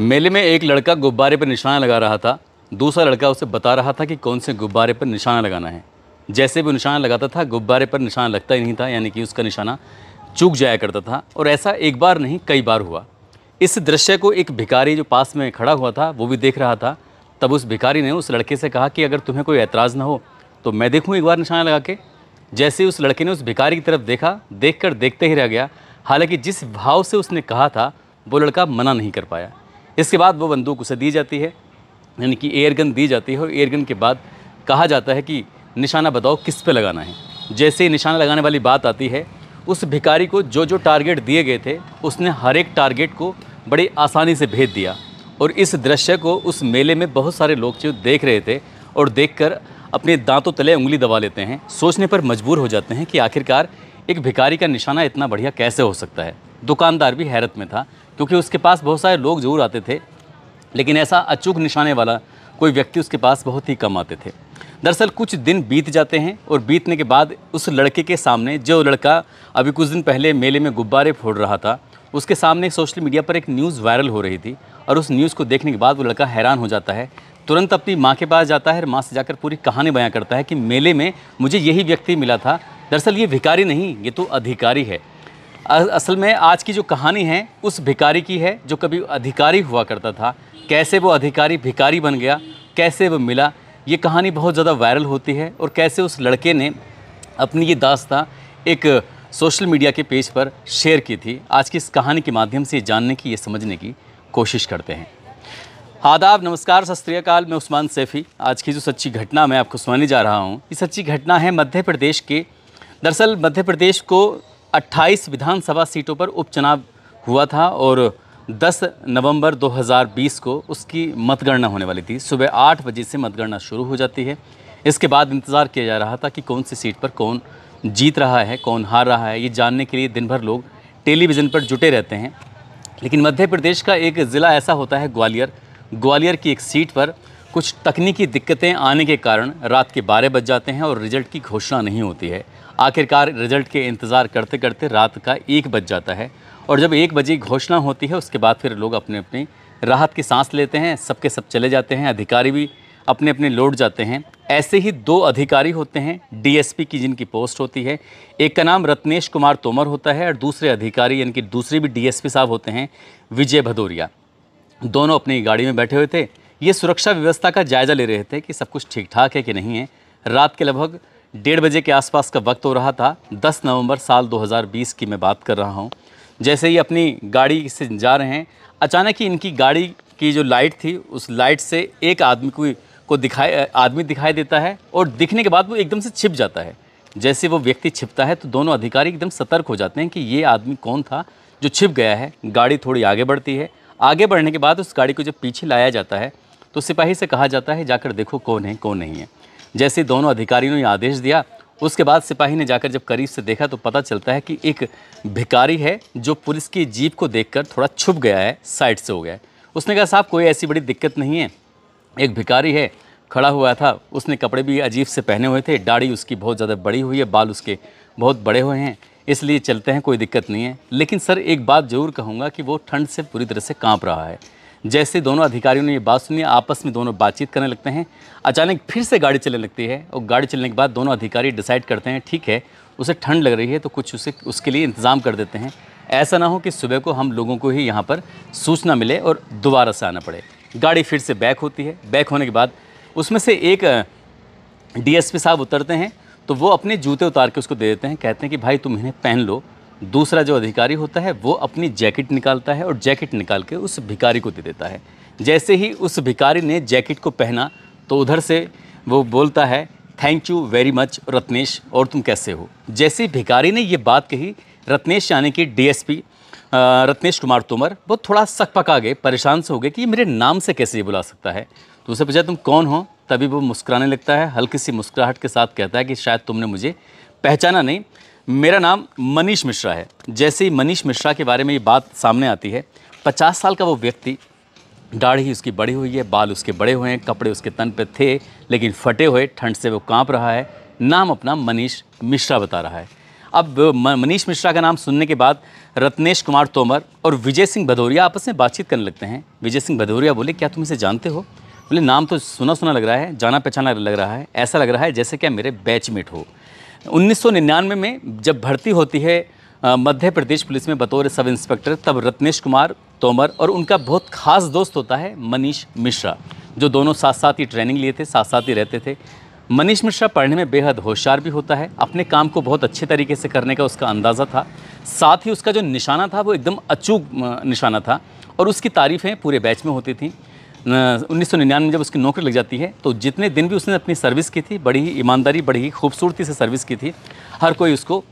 मेले में एक लड़का गुब्बारे पर निशाना लगा रहा था दूसरा लड़का उसे बता रहा था कि कौन से गुब्बारे पर निशाना लगाना है जैसे भी निशाना लगाता था गुब्बारे पर निशाना लगता ही नहीं था यानी कि उसका निशाना चूक जाया करता था और ऐसा एक बार नहीं कई बार हुआ इस दृश्य को एक भिखारी जो पास में खड़ा हुआ था वो भी देख रहा था तब उस भिखारी ने उस लड़के से कहा कि अगर तुम्हें कोई ऐतराज़ ना हो तो मैं देखूँ एक बार निशाना लगा के जैसे उस लड़के ने उस भिखारी की तरफ देखा देख कर देखते ही रह गया हालांकि जिस भाव से उसने कहा था वो लड़का मना नहीं कर पाया इसके बाद वो बंदूक उसे दी जाती है यानी कि एयरगन दी जाती है और एयरगन के बाद कहा जाता है कि निशाना बताओ किस पे लगाना है जैसे ही निशाना लगाने वाली बात आती है उस भिकारी को जो जो टारगेट दिए गए थे उसने हर एक टारगेट को बड़ी आसानी से भेज दिया और इस दृश्य को उस मेले में बहुत सारे लोग जो देख रहे थे और देखकर अपने दांतों तले उंगली दबा लेते हैं सोचने पर मजबूर हो जाते हैं कि आखिरकार एक भिकारी का निशाना इतना बढ़िया कैसे हो सकता है दुकानदार भी हैरत में था क्योंकि उसके पास बहुत सारे लोग जरूर आते थे लेकिन ऐसा अचूक निशाने वाला कोई व्यक्ति उसके पास बहुत ही कम आते थे दरअसल कुछ दिन बीत जाते हैं और बीतने के बाद उस लड़के के सामने जो लड़का अभी कुछ दिन पहले मेले में गुब्बारे फोड़ रहा था उसके सामने सोशल मीडिया पर एक न्यूज़ वायरल हो रही थी और उस न्यूज़ को देखने के बाद वो लड़का हैरान हो जाता है तुरंत अपनी माँ के पास जाता है और माँ से जाकर पूरी कहानी बयां करता है कि मेले में मुझे यही व्यक्ति मिला था दरअसल ये भिकारी नहीं ये तो अधिकारी है असल में आज की जो कहानी है उस भिकारी की है जो कभी अधिकारी हुआ करता था कैसे वो अधिकारी भिकारी बन गया कैसे वो मिला ये कहानी बहुत ज़्यादा वायरल होती है और कैसे उस लड़के ने अपनी ये दास्ता एक सोशल मीडिया के पेज पर शेयर की थी आज की इस कहानी के माध्यम से जानने की ये समझने की कोशिश करते हैं आदाब नमस्कार सत मैं उस्मान सैफ़ी आज की जो सच्ची घटना मैं आपको सुनाने जा रहा हूँ ये सच्ची घटना है मध्य प्रदेश के दरअसल मध्य प्रदेश को 28 विधानसभा सीटों पर उपचुनाव हुआ था और 10 नवंबर 2020 को उसकी मतगणना होने वाली थी सुबह आठ बजे से मतगणना शुरू हो जाती है इसके बाद इंतज़ार किया जा रहा था कि कौन सी सीट पर कौन जीत रहा है कौन हार रहा है ये जानने के लिए दिन भर लोग टेलीविज़न पर जुटे रहते हैं लेकिन मध्य प्रदेश का एक ज़िला ऐसा होता है ग्वालियर ग्वालियर की एक सीट पर कुछ तकनीकी दिक्कतें आने के कारण रात के बारह बज जाते हैं और रिजल्ट की घोषणा नहीं होती है आखिरकार रिजल्ट के इंतज़ार करते करते रात का एक बज जाता है और जब एक बजे घोषणा होती है उसके बाद फिर लोग अपने अपने राहत की सांस लेते हैं सबके सब चले जाते हैं अधिकारी भी अपने अपने लौट जाते हैं ऐसे ही दो अधिकारी होते हैं डीएसपी की जिनकी पोस्ट होती है एक का नाम रत्नेश कुमार तोमर होता है और दूसरे अधिकारी यानी कि दूसरे भी डीएसपी साहब होते हैं विजय भदौरिया दोनों अपनी गाड़ी में बैठे हुए थे ये सुरक्षा व्यवस्था का जायज़ा ले रहे थे कि सब कुछ ठीक ठाक है कि नहीं है रात के लगभग डेढ़ बजे के आसपास का वक्त हो रहा था 10 नवंबर साल 2020 की मैं बात कर रहा हूँ जैसे ही अपनी गाड़ी से जा रहे हैं अचानक ही इनकी गाड़ी की जो लाइट थी उस लाइट से एक आदमी को को दिखाई आदमी दिखाई देता है और दिखने के बाद वो एकदम से छिप जाता है जैसे वो व्यक्ति छिपता है तो दोनों अधिकारी एकदम सतर्क हो जाते हैं कि ये आदमी कौन था जो छिप गया है गाड़ी थोड़ी आगे बढ़ती है आगे बढ़ने के बाद उस गाड़ी को जब पीछे लाया जाता है तो सिपाही से कहा जाता है जाकर देखो कौन है कौन नहीं है जैसे दोनों अधिकारियों ने आदेश दिया उसके बाद सिपाही ने जाकर जब करीब से देखा तो पता चलता है कि एक भिकारी है जो पुलिस की जीप को देखकर थोड़ा छुप गया है साइड से हो गया है उसने कहा साहब कोई ऐसी बड़ी दिक्कत नहीं है एक भिकारी है खड़ा हुआ था उसने कपड़े भी अजीब से पहने हुए थे दाढ़ी उसकी बहुत ज़्यादा बड़ी हुई है बाल उसके बहुत बड़े हुए हैं इसलिए चलते हैं कोई दिक्कत नहीं है लेकिन सर एक बात ज़रूर कहूँगा कि वो ठंड से पूरी तरह से काँप रहा है जैसे दोनों अधिकारियों ने ये बात सुनी आपस में दोनों बातचीत करने लगते हैं अचानक फिर से गाड़ी चलने लगती है और गाड़ी चलने के बाद दोनों अधिकारी डिसाइड करते हैं ठीक है उसे ठंड लग रही है तो कुछ उसे उसके लिए इंतज़ाम कर देते हैं ऐसा ना हो कि सुबह को हम लोगों को ही यहाँ पर सूचना मिले और दोबारा से आना पड़े गाड़ी फिर से बैक होती है बैक होने के बाद उसमें से एक डीएसपी साहब उतरते हैं तो वो अपने जूते उतार के उसको दे देते हैं कहते हैं कि भाई तुम इन्हें पहन लो दूसरा जो अधिकारी होता है वो अपनी जैकेट निकालता है और जैकेट निकाल के उस भिकारी को दे देता है जैसे ही उस भिकारी ने जैकेट को पहना तो उधर से वो बोलता है thank you very much Ratnesh और तुम कैसे हो जैसे भिकारी ने ये बात कही रत्नेश यानी कि डीएसपी रत्नेश कुमार तोमर वो थोड़ा सक पका गए परेशान से हो गए कि ये मेरे नाम से कैसे ये बुला सकता है तो उसे पूछा तुम कौन हो तभी वो मुस्कुराने लगता है हल्की सी मुस्कुराहट के साथ कहता है कि शायद तुमने मुझे पहचाना नहीं मेरा नाम मनीष मिश्रा है जैसे ही मनीष मिश्रा के बारे में ये बात सामने आती है पचास साल का वो व्यक्ति दाढ़ी उसकी बड़ी हुई है बाल उसके बड़े हुए हैं कपड़े उसके तन पे थे लेकिन फटे हुए ठंड से वो कांप रहा है नाम अपना मनीष मिश्रा बता रहा है अब मनीष मिश्रा का नाम सुनने के बाद रत्नेश कुमार तोमर और विजय सिंह भदौरिया आपस में बातचीत करने लगते हैं विजय सिंह भदौरिया बोले क्या तुम इसे जानते हो बोले नाम तो सुना सुना लग रहा है जाना पहचाना लग रहा है ऐसा लग रहा है जैसे क्या मेरे बैचमेट हो 1999 में जब भर्ती होती है मध्य प्रदेश पुलिस में बतौर सब इंस्पेक्टर तब रत्नेश कुमार तोमर और उनका बहुत खास दोस्त होता है मनीष मिश्रा जो दोनों साथ साथ ही ट्रेनिंग लिए थे साथ साथ ही रहते थे मनीष मिश्रा पढ़ने में बेहद होशियार भी होता है अपने काम को बहुत अच्छे तरीके से करने का उसका अंदाज़ा था साथ ही उसका जो निशाना था वो एकदम अचूक निशाना था और उसकी तारीफ़ें पूरे बैच में होती थी उन्नीस सौ निन्यानवे जब उसकी नौकरी लग जाती है तो जितने दिन भी उसने अपनी सर्विस की थी बड़ी ही ईमानदारी बड़ी ही खूबसूरती से सर्विस की थी हर कोई उसको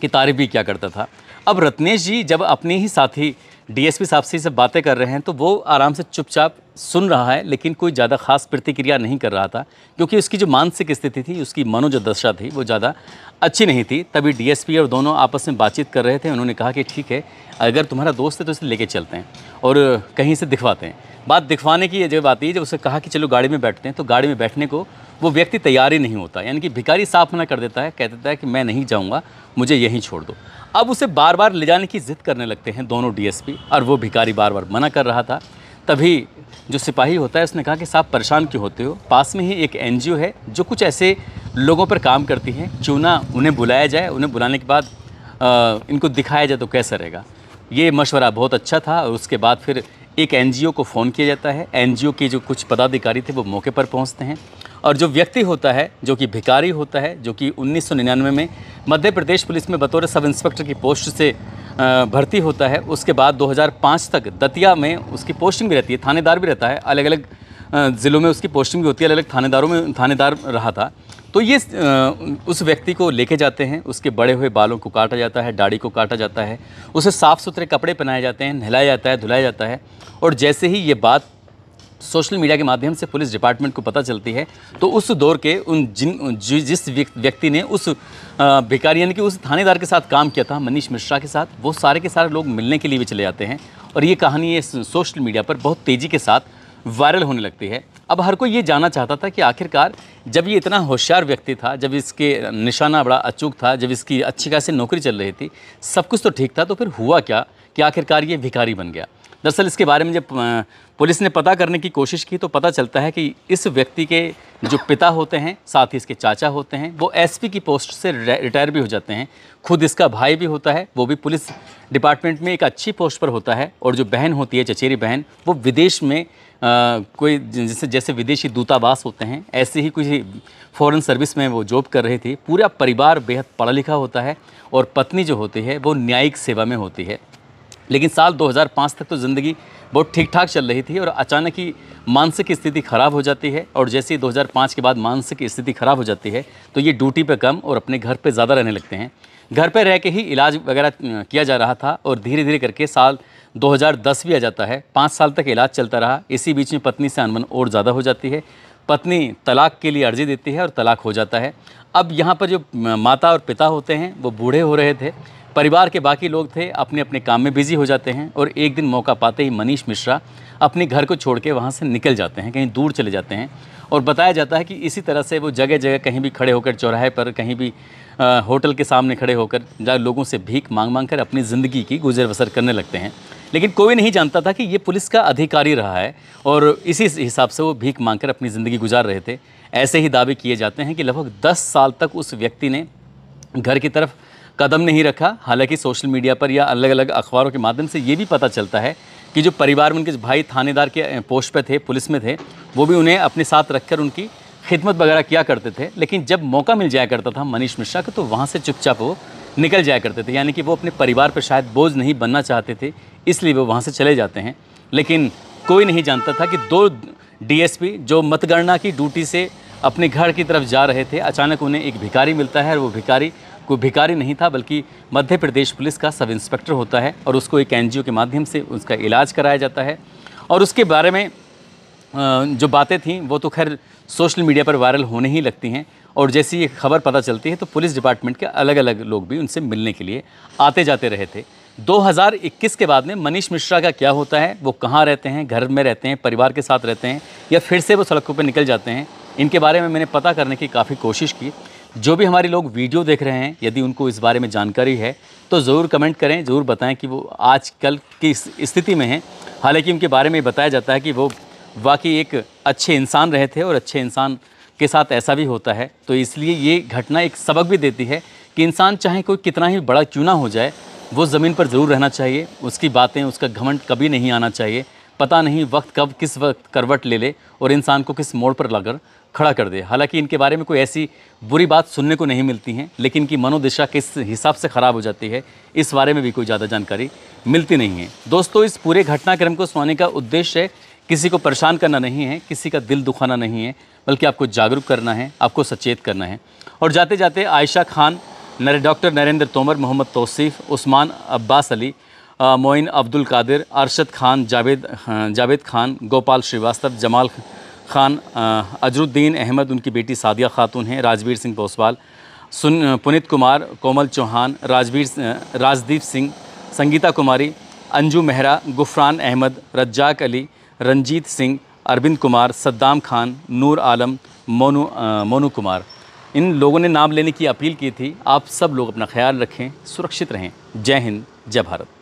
की तारीफ भी किया करता था अब रत्नेश जी जब अपने ही साथी डीएसपी साहब से से बातें कर रहे हैं तो वो आराम से चुपचाप सुन रहा है लेकिन कोई ज़्यादा खास प्रतिक्रिया नहीं कर रहा था क्योंकि उसकी जो मानसिक स्थिति थी उसकी मनो जो दशा थी वो ज़्यादा अच्छी नहीं थी तभी डीएसपी और दोनों आपस में बातचीत कर रहे थे उन्होंने कहा कि ठीक है अगर तुम्हारा दोस्त है तो इसे लेके चलते हैं और कहीं से दिखवाते हैं बात दिखवाने की जब आती है जब उसे कहा कि चलो गाड़ी में बैठते हैं तो गाड़ी में बैठने को वो व्यक्ति तैयार ही नहीं होता यानी कि भिखारी साफ मना कर देता है कह देता है कि मैं नहीं जाऊँगा मुझे यहीं छोड़ दो अब उसे बार बार ले जाने की ज़िद करने लगते हैं दोनों डीएसपी और वो भिकारी बार बार मना कर रहा था तभी जो सिपाही होता है उसने कहा कि साहब परेशान क्यों होते हो पास में ही एक एनजीओ है जो कुछ ऐसे लोगों पर काम करती हैं क्यों ना उन्हें बुलाया जाए उन्हें बुलाने के बाद आ, इनको दिखाया जाए तो कैसा रहेगा ये मशवरा बहुत अच्छा था और उसके बाद फिर एक एनजीओ को फ़ोन किया जाता है एनजीओ के जो कुछ पदाधिकारी थे वो मौके पर पहुंचते हैं और जो व्यक्ति होता है जो कि भिकारी होता है जो कि 1999 में मध्य प्रदेश पुलिस में बतौर सब इंस्पेक्टर की पोस्ट से भर्ती होता है उसके बाद 2005 तक दतिया में उसकी पोस्टिंग भी रहती है थानेदार भी रहता है अलग अलग ज़िलों में उसकी पोस्टिंग भी होती है अलग अलग थानेदारों में थानेदार रहा था तो ये उस व्यक्ति को लेके जाते हैं उसके बड़े हुए बालों को काटा जाता है दाढ़ी को काटा जाता है उसे साफ़ सुथरे कपड़े पहनाए जाते हैं नहलाया जाता है धुलाया जाता है और जैसे ही ये बात सोशल मीडिया के माध्यम से पुलिस डिपार्टमेंट को पता चलती है तो उस दौर के उन जिन जिस व्यक्ति ने उस भिकारी यानी कि उस थानेदार के साथ काम किया था मनीष मिश्रा के साथ वो सारे के सारे लोग मिलने के लिए भी चले जाते हैं और ये कहानी ये सोशल मीडिया पर बहुत तेज़ी के साथ वायरल होने लगती है अब हर कोई ये जानना चाहता था कि आखिरकार जब ये इतना होशियार व्यक्ति था जब इसके निशाना बड़ा अचूक था जब इसकी अच्छी खासी नौकरी चल रही थी सब कुछ तो ठीक था तो फिर हुआ क्या कि आखिरकार ये भिकारी बन गया दरअसल इसके बारे में जब पुलिस ने पता करने की कोशिश की तो पता चलता है कि इस व्यक्ति के जो पिता होते हैं साथ ही इसके चाचा होते हैं वो एसपी की पोस्ट से रिटायर भी हो जाते हैं खुद इसका भाई भी होता है वो भी पुलिस डिपार्टमेंट में एक अच्छी पोस्ट पर होता है और जो बहन होती है चचेरी बहन वो विदेश में आ, कोई जैसे जैसे विदेशी दूतावास होते हैं ऐसे ही कुछ फॉरेन सर्विस में वो जॉब कर रही थी पूरा परिवार बेहद पढ़ा लिखा होता है और पत्नी जो होती है वो न्यायिक सेवा में होती है लेकिन साल 2005 तक तो ज़िंदगी बहुत ठीक ठाक चल रही थी और अचानक ही मानसिक स्थिति ख़राब हो जाती है और जैसे ही 2005 के बाद मानसिक स्थिति ख़राब हो जाती है तो ये ड्यूटी पे कम और अपने घर पे ज़्यादा रहने लगते हैं घर पे रह के ही इलाज वगैरह किया जा रहा था और धीरे धीरे करके साल 2010 भी आ जाता है पाँच साल तक इलाज चलता रहा इसी बीच में पत्नी से अनबन और ज़्यादा हो जाती है पत्नी तलाक के लिए अर्जी देती है और तलाक हो जाता है अब यहाँ पर जो माता और पिता होते हैं वो बूढ़े हो रहे थे परिवार के बाकी लोग थे अपने अपने काम में बिजी हो जाते हैं और एक दिन मौका पाते ही मनीष मिश्रा अपने घर को छोड़ के वहाँ से निकल जाते हैं कहीं दूर चले जाते हैं और बताया जाता है कि इसी तरह से वो जगह जगह कहीं भी खड़े होकर चौराहे पर कहीं भी आ, होटल के सामने खड़े होकर लोगों से भीख मांग मांग कर अपनी ज़िंदगी की गुजर बसर करने लगते हैं लेकिन कोई नहीं जानता था कि ये पुलिस का अधिकारी रहा है और इसी हिसाब से वो भीख मांग कर अपनी ज़िंदगी गुजार रहे थे ऐसे ही दावे किए जाते हैं कि लगभग दस साल तक उस व्यक्ति ने घर की तरफ कदम नहीं रखा हालांकि सोशल मीडिया पर या अलग अलग अखबारों के माध्यम से ये भी पता चलता है कि जो परिवार में उनके भाई थानेदार के पोस्ट पर थे पुलिस में थे वो भी उन्हें अपने साथ रखकर उनकी खिदमत वगैरह किया करते थे लेकिन जब मौका मिल जाया करता था मनीष मिश्रा का तो वहाँ से चुपचाप वो निकल जाया करते थे यानी कि वो अपने परिवार पर शायद बोझ नहीं बनना चाहते थे इसलिए वो वहाँ से चले जाते हैं लेकिन कोई नहीं जानता था कि दो डीएसपी जो मतगणना की ड्यूटी से अपने घर की तरफ जा रहे थे अचानक उन्हें एक भिखारी मिलता है और वो भिखारी कोई भिकारी नहीं था बल्कि मध्य प्रदेश पुलिस का सब इंस्पेक्टर होता है और उसको एक एनजीओ के माध्यम से उसका इलाज कराया जाता है और उसके बारे में जो बातें थीं वो तो खैर सोशल मीडिया पर वायरल होने ही लगती हैं और जैसी ये खबर पता चलती है तो पुलिस डिपार्टमेंट के अलग अलग लोग भी उनसे मिलने के लिए आते जाते रहे थे 2021 के बाद में मनीष मिश्रा का क्या होता है वो कहाँ रहते हैं घर में रहते हैं परिवार के साथ रहते हैं या फिर से वो सड़कों पर निकल जाते हैं इनके बारे में मैंने पता करने की काफ़ी कोशिश की जो भी हमारे लोग वीडियो देख रहे हैं यदि उनको इस बारे में जानकारी है तो ज़रूर कमेंट करें ज़रूर बताएं कि वो आजकल की स्थिति में हैं हालांकि उनके बारे में बताया जाता है कि वो वाकई एक अच्छे इंसान रहे थे और अच्छे इंसान के साथ ऐसा भी होता है तो इसलिए ये घटना एक सबक भी देती है कि इंसान चाहे कोई कितना ही बड़ा क्यों ना हो जाए वो ज़मीन पर ज़रूर रहना चाहिए उसकी बातें उसका घमंड कभी नहीं आना चाहिए पता नहीं वक्त कब किस वक्त करवट ले ले और इंसान को किस मोड़ पर लगकर खड़ा कर दे हालांकि इनके बारे में कोई ऐसी बुरी बात सुनने को नहीं मिलती हैं लेकिन इनकी मनोदिशा किस हिसाब से ख़राब हो जाती है इस बारे में भी कोई ज़्यादा जानकारी मिलती नहीं है दोस्तों इस पूरे घटनाक्रम को सुनाने का उद्देश्य है किसी को परेशान करना नहीं है किसी का दिल दुखाना नहीं है बल्कि आपको जागरूक करना है आपको सचेत करना है और जाते जाते आयशा खान नरे डॉक्टर नरेंद्र तोमर मोहम्मद तोसीफ़ उस्मान अब्बास अली मोइन अब्दुल कादिर अरशद खान जावेद हाँ, जावेद खान गोपाल श्रीवास्तव जमाल खान अजरुद्दीन अहमद उनकी बेटी सादिया खातून हैं राजवीर सिंह पोसवाल सुन पुनित कुमार कोमल चौहान राजवीर राजदीप सिंह संगीता कुमारी अंजू मेहरा गुफरान अहमद रज्जाक अली रंजीत सिंह अरविंद कुमार सद्दाम खान नूर आलम मोनू मोनू कुमार इन लोगों ने नाम लेने की अपील की थी आप सब लोग अपना ख्याल रखें सुरक्षित रहें जय हिंद जय भारत